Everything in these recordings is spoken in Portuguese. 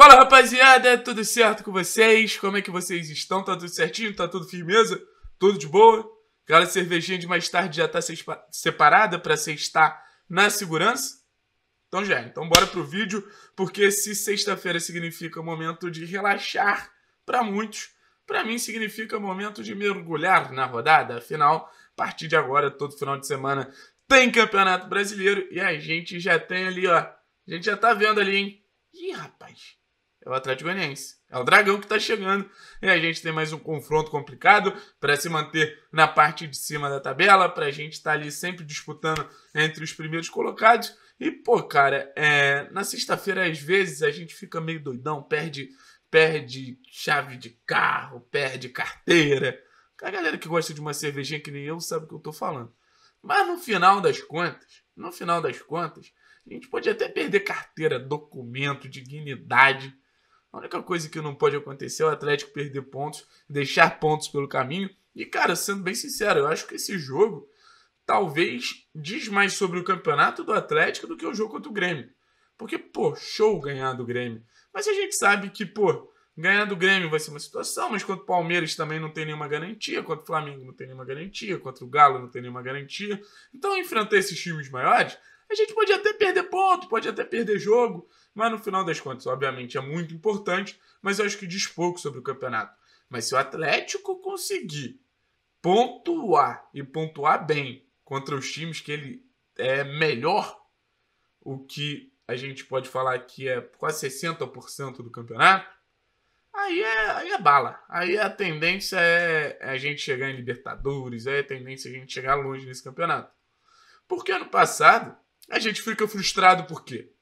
Fala rapaziada, tudo certo com vocês? Como é que vocês estão? Tá tudo certinho? Tá tudo firmeza? Tudo de boa? Aquela cervejinha de mais tarde já tá separada para sextar na segurança? Então já, então bora pro vídeo, porque se sexta-feira significa momento de relaxar para muitos, para mim significa momento de mergulhar na rodada. Afinal, a partir de agora, todo final de semana tem Campeonato Brasileiro e a gente já tem ali, ó. A gente já tá vendo ali, hein? Ih, rapaz é o Atlético Goianiense. É o Dragão que tá chegando. E a gente tem mais um confronto complicado para se manter na parte de cima da tabela, para a gente estar tá ali sempre disputando entre os primeiros colocados. E, pô, cara, é... na sexta-feira, às vezes, a gente fica meio doidão, perde, perde chave de carro, perde carteira. A galera que gosta de uma cervejinha que nem eu sabe o que eu tô falando. Mas no final das contas, no final das contas, a gente pode até perder carteira, documento, dignidade a única coisa que não pode acontecer é o Atlético perder pontos, deixar pontos pelo caminho. E, cara, sendo bem sincero, eu acho que esse jogo talvez diz mais sobre o campeonato do Atlético do que o jogo contra o Grêmio. Porque, pô, show ganhar do Grêmio. Mas a gente sabe que, pô, ganhar do Grêmio vai ser uma situação, mas contra o Palmeiras também não tem nenhuma garantia, contra o Flamengo não tem nenhuma garantia, contra o Galo não tem nenhuma garantia. Então, enfrentar esses times maiores, a gente pode até perder ponto, pode até perder jogo, mas no final das contas, obviamente, é muito importante, mas eu acho que diz pouco sobre o campeonato. Mas se o Atlético conseguir pontuar e pontuar bem contra os times que ele é melhor, o que a gente pode falar que é quase 60% do campeonato, aí é, aí é bala. Aí a tendência é, é a gente chegar em Libertadores, aí é a tendência é a gente chegar longe nesse campeonato. Porque ano passado a gente fica frustrado por quê?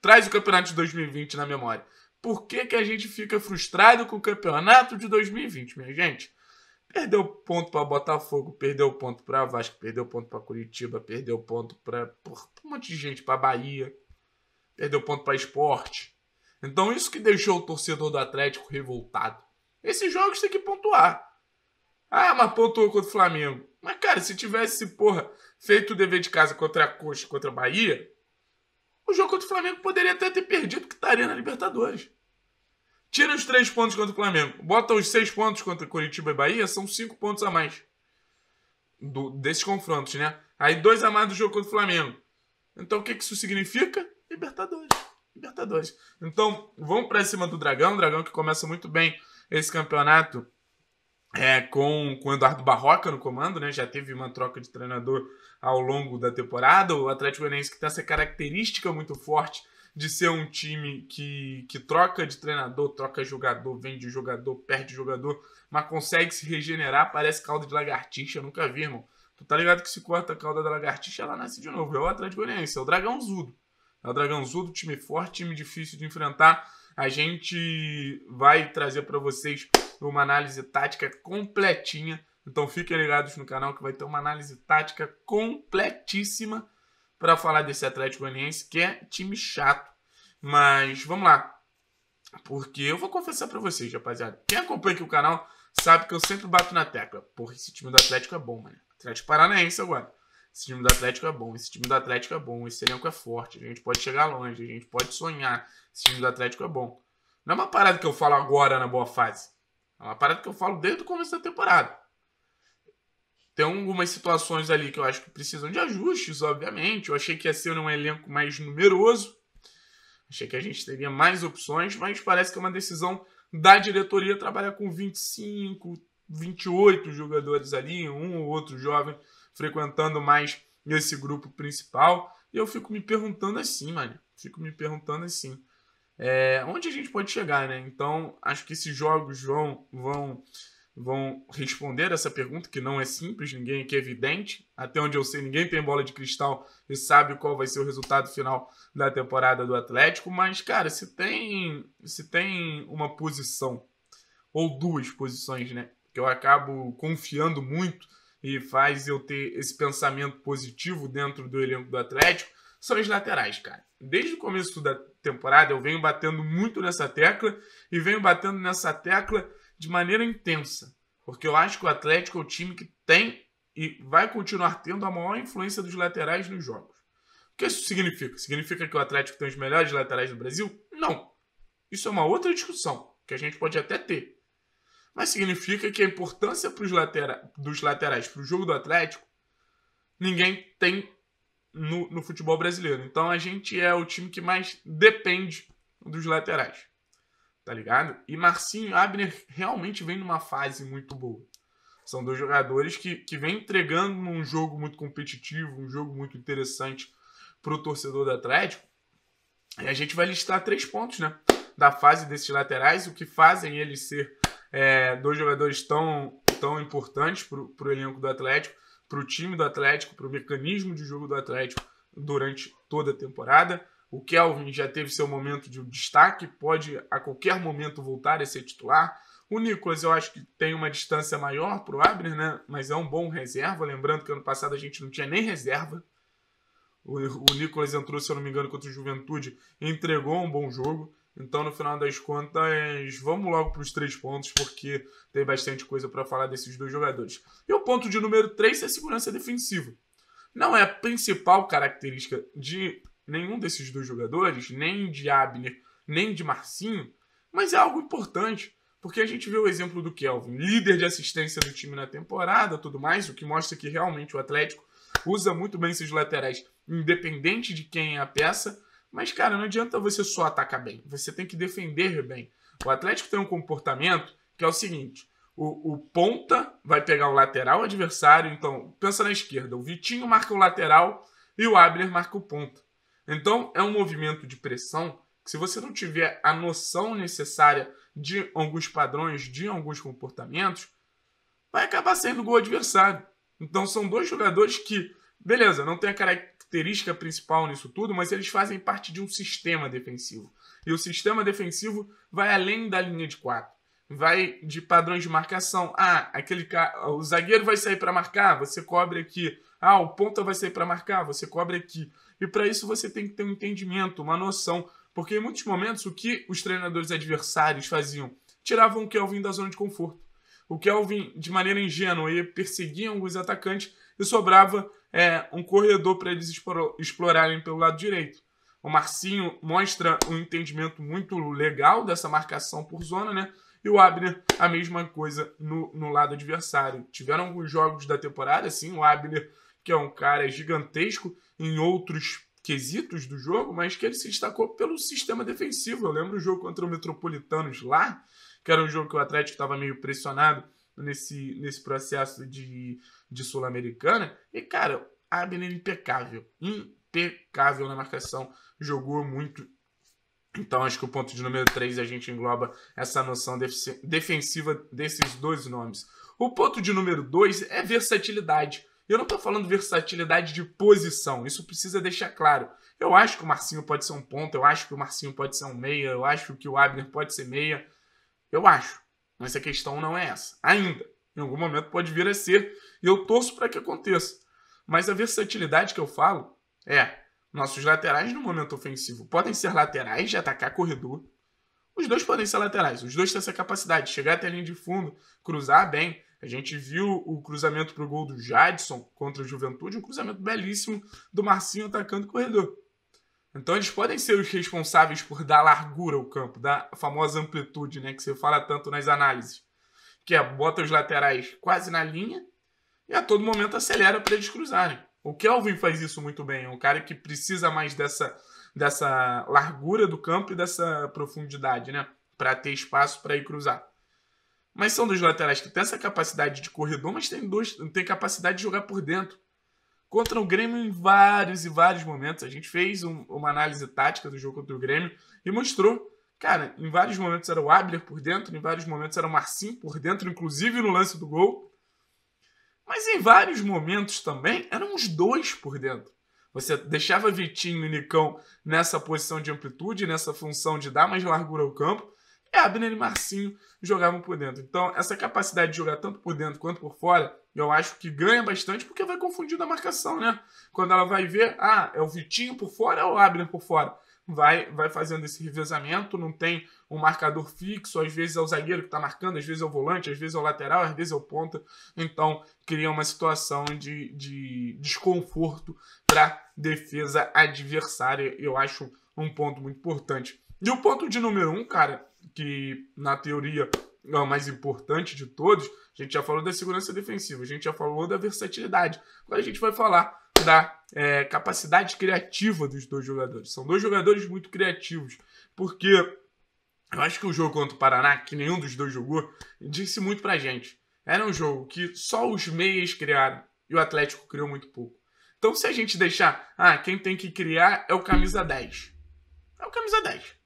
traz o campeonato de 2020 na memória. Por que, que a gente fica frustrado com o campeonato de 2020, minha gente? Perdeu ponto para Botafogo, perdeu ponto para Vasco, perdeu ponto para Curitiba, perdeu ponto para um monte de gente, para Bahia, perdeu ponto para Esporte. Então isso que deixou o torcedor do Atlético revoltado. Esses jogos tem que pontuar. Ah, mas pontuou contra o Flamengo. Mas, cara, se tivesse, porra, feito o dever de casa contra a Coxa, contra a Bahia, o jogo contra o Flamengo poderia até ter perdido, que estaria tá na Libertadores. Tira os três pontos contra o Flamengo, bota os seis pontos contra Curitiba e Bahia, são cinco pontos a mais do, desses confrontos, né? Aí dois a mais do jogo contra o Flamengo. Então o que, que isso significa? Libertadores. Libertadores. Então vamos para cima do Dragão, Dragão que começa muito bem esse campeonato é, com, com o Eduardo Barroca no comando, né? Já teve uma troca de treinador ao longo da temporada. O Atlético Goianiense que tem essa característica muito forte de ser um time que, que troca de treinador, troca jogador, vende jogador, perde jogador, mas consegue se regenerar, parece calda de lagartixa, eu nunca vi, irmão. Tu tá ligado que se corta a calda da lagartixa, ela nasce de novo. É o Atlético Goianiense, é o Dragãozudo. É o Dragãozudo, time forte, time difícil de enfrentar a gente vai trazer para vocês uma análise tática completinha. Então fiquem ligados no canal que vai ter uma análise tática completíssima para falar desse Atlético Goianiense, que é time chato. Mas vamos lá. Porque eu vou confessar para vocês, rapaziada. Quem acompanha aqui o canal sabe que eu sempre bato na tecla. Porra, esse time do Atlético é bom, mano. Atlético Paranaense agora. Esse time do Atlético é bom, esse time do Atlético é bom, esse elenco é forte, a gente pode chegar longe, a gente pode sonhar. Esse time do Atlético é bom. Não é uma parada que eu falo agora na boa fase. É uma parada que eu falo desde o começo da temporada. Tem algumas situações ali que eu acho que precisam de ajustes, obviamente. Eu achei que ia ser um elenco mais numeroso. Achei que a gente teria mais opções, mas parece que é uma decisão da diretoria trabalhar com 25, 28 jogadores ali, um ou outro jovem frequentando mais esse grupo principal. E eu fico me perguntando assim, mano. Fico me perguntando assim. É, onde a gente pode chegar, né? Então, acho que esses jogos vão, vão, vão responder essa pergunta, que não é simples, ninguém aqui é evidente. Até onde eu sei, ninguém tem bola de cristal e sabe qual vai ser o resultado final da temporada do Atlético. Mas, cara, se tem, se tem uma posição, ou duas posições, né? Que eu acabo confiando muito e faz eu ter esse pensamento positivo dentro do elenco do Atlético são as laterais, cara. Desde o começo da temporada eu venho batendo muito nessa tecla e venho batendo nessa tecla de maneira intensa, porque eu acho que o Atlético é o time que tem e vai continuar tendo a maior influência dos laterais nos jogos. O que isso significa? Significa que o Atlético tem os melhores laterais do Brasil? Não. Isso é uma outra discussão que a gente pode até ter mas significa que a importância pros latera, dos laterais para o jogo do Atlético ninguém tem no, no futebol brasileiro. Então a gente é o time que mais depende dos laterais. Tá ligado? E Marcinho Abner realmente vem numa fase muito boa. São dois jogadores que, que vem entregando num jogo muito competitivo, um jogo muito interessante para o torcedor do Atlético. E a gente vai listar três pontos né, da fase desses laterais, o que fazem eles ser é, dois jogadores tão, tão importantes para o elenco do Atlético, para o time do Atlético, para o mecanismo de jogo do Atlético durante toda a temporada. O Kelvin já teve seu momento de destaque, pode a qualquer momento voltar a ser titular. O Nicolas eu acho que tem uma distância maior para o Abner, né? mas é um bom reserva. Lembrando que ano passado a gente não tinha nem reserva. O, o Nicolas entrou, se eu não me engano, contra o Juventude, entregou um bom jogo. Então, no final das contas, vamos logo para os três pontos, porque tem bastante coisa para falar desses dois jogadores. E o ponto de número 3 é a segurança defensiva. Não é a principal característica de nenhum desses dois jogadores, nem de Abner, nem de Marcinho, mas é algo importante, porque a gente vê o exemplo do Kelvin, líder de assistência do time na temporada, tudo mais, o que mostra que realmente o Atlético usa muito bem seus laterais, independente de quem é a peça mas, cara, não adianta você só atacar bem. Você tem que defender bem. O Atlético tem um comportamento que é o seguinte: o, o, ponta vai pegar o lateral adversário. Então, pensa na esquerda. O Vitinho marca o lateral e o Abner marca o ponta. Então, é um movimento de pressão que, se você não tiver a noção necessária de alguns padrões, de alguns comportamentos, vai acabar sendo gol adversário. Então, são dois jogadores que, beleza, não tem a, característica característica principal nisso tudo, mas eles fazem parte de um sistema defensivo. E o sistema defensivo vai além da linha de quatro. Vai de padrões de marcação. Ah, aquele cara, o zagueiro vai sair para marcar, você cobre aqui. Ah, o ponta vai sair para marcar, você cobre aqui. E para isso você tem que ter um entendimento, uma noção. Porque em muitos momentos o que os treinadores adversários faziam? Tiravam o Kelvin da zona de conforto. O Kelvin, de maneira ingênua, ia perseguiam os atacantes e sobrava é, um corredor para eles explorarem pelo lado direito. O Marcinho mostra um entendimento muito legal dessa marcação por zona, né? E o Abner, a mesma coisa no, no lado adversário. Tiveram alguns jogos da temporada, assim, o Abner, que é um cara gigantesco em outros quesitos do jogo, mas que ele se destacou pelo sistema defensivo. Eu lembro o jogo contra o Metropolitanos lá, que era um jogo que o Atlético estava meio pressionado nesse, nesse processo de, de Sul-Americana. E, cara, a Abner é impecável. Impecável na marcação. Jogou muito. Então, acho que o ponto de número 3 a gente engloba essa noção defensiva desses dois nomes. O ponto de número 2 é versatilidade. Eu não estou falando versatilidade de posição, isso precisa deixar claro. Eu acho que o Marcinho pode ser um ponto, eu acho que o Marcinho pode ser um meia, eu acho que o Abner pode ser meia. Eu acho. Mas a questão não é essa. Ainda. Em algum momento pode vir a ser. E eu torço para que aconteça. Mas a versatilidade que eu falo é: nossos laterais no momento ofensivo podem ser laterais de atacar corredor. Os dois podem ser laterais. Os dois têm essa capacidade de chegar até a linha de fundo, cruzar bem. A gente viu o cruzamento para o gol do Jadson contra o Juventude, um cruzamento belíssimo do Marcinho atacando o corredor. Então eles podem ser os responsáveis por dar largura ao campo, da famosa amplitude, né, que você fala tanto nas análises, que é bota os laterais quase na linha e a todo momento acelera para eles cruzarem. O Kelvin faz isso muito bem, é um cara que precisa mais dessa dessa largura do campo e dessa profundidade, né, para ter espaço para ir cruzar. Mas são dos laterais que têm essa capacidade de corredor, mas tem dois, tem capacidade de jogar por dentro contra o Grêmio em vários e vários momentos. A gente fez um, uma análise tática do jogo contra o Grêmio e mostrou, cara, em vários momentos era o Abler por dentro, em vários momentos era o Marcinho por dentro, inclusive no lance do gol. Mas em vários momentos também eram os dois por dentro. Você deixava Vitinho e Nicão nessa posição de amplitude, nessa função de dar mais largura ao campo. E Abner e Marcinho jogavam por dentro. Então, essa capacidade de jogar tanto por dentro quanto por fora eu acho que ganha bastante porque vai confundir a marcação, né? Quando ela vai ver, ah, é o Vitinho por fora, é o Abner por fora. Vai, vai fazendo esse revezamento, não tem um marcador fixo, às vezes é o zagueiro que está marcando, às vezes é o volante, às vezes é o lateral, às vezes é o ponta. Então, cria uma situação de, de desconforto para defesa adversária. Eu acho um ponto muito importante. E o ponto de número um, cara, que na teoria é o mais importante de todos, a gente já falou da segurança defensiva, a gente já falou da versatilidade. Agora a gente vai falar da é, capacidade criativa dos dois jogadores. São dois jogadores muito criativos, porque eu acho que o jogo contra o Paraná, que nenhum dos dois jogou, disse muito pra gente. Era um jogo que só os meias criaram e o Atlético criou muito pouco. Então, se a gente deixar, ah, quem tem que criar é o camisa 10. É o camisa 10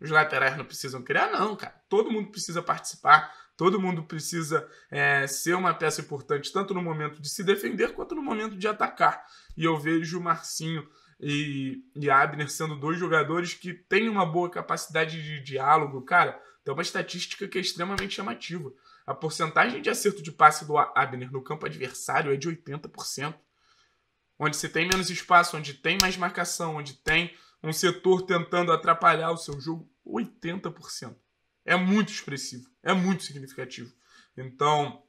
os laterais não precisam criar, não, cara. Todo mundo precisa participar, todo mundo precisa é, ser uma peça importante, tanto no momento de se defender quanto no momento de atacar. E eu vejo o Marcinho e, e Abner sendo dois jogadores que têm uma boa capacidade de diálogo, cara. Tem uma estatística que é extremamente chamativa. A porcentagem de acerto de passe do Abner no campo adversário é de 80%. Onde se tem menos espaço, onde tem mais marcação, onde tem um setor tentando atrapalhar o seu jogo 80%. É muito expressivo, é muito significativo. Então,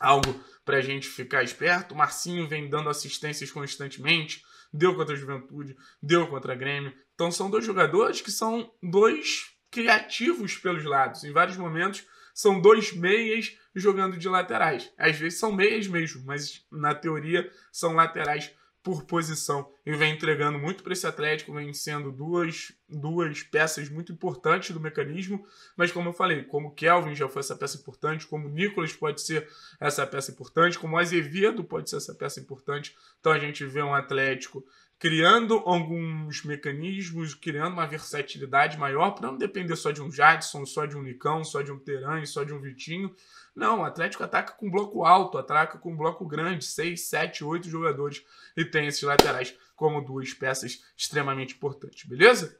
algo para a gente ficar esperto. O Marcinho vem dando assistências constantemente, deu contra a Juventude, deu contra a Grêmio. Então, são dois jogadores que são dois criativos pelos lados. Em vários momentos, são dois meias jogando de laterais. Às vezes são meias mesmo, mas na teoria são laterais por posição e vem entregando muito para esse Atlético, vem sendo duas, duas peças muito importantes do mecanismo, mas como eu falei, como Kelvin já foi essa peça importante, como Nicolas pode ser essa peça importante, como Azevedo pode ser essa peça importante, então a gente vê um Atlético criando alguns mecanismos, criando uma versatilidade maior para não depender só de um Jadson, só de um Nicão, só de um Teran, só de um Vitinho. Não, o Atlético ataca com bloco alto, ataca com bloco grande, 6, 7, 8 jogadores e tem esses laterais como duas peças extremamente importantes, beleza?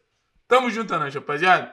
Tamo junto, Anjo, é rapaziada.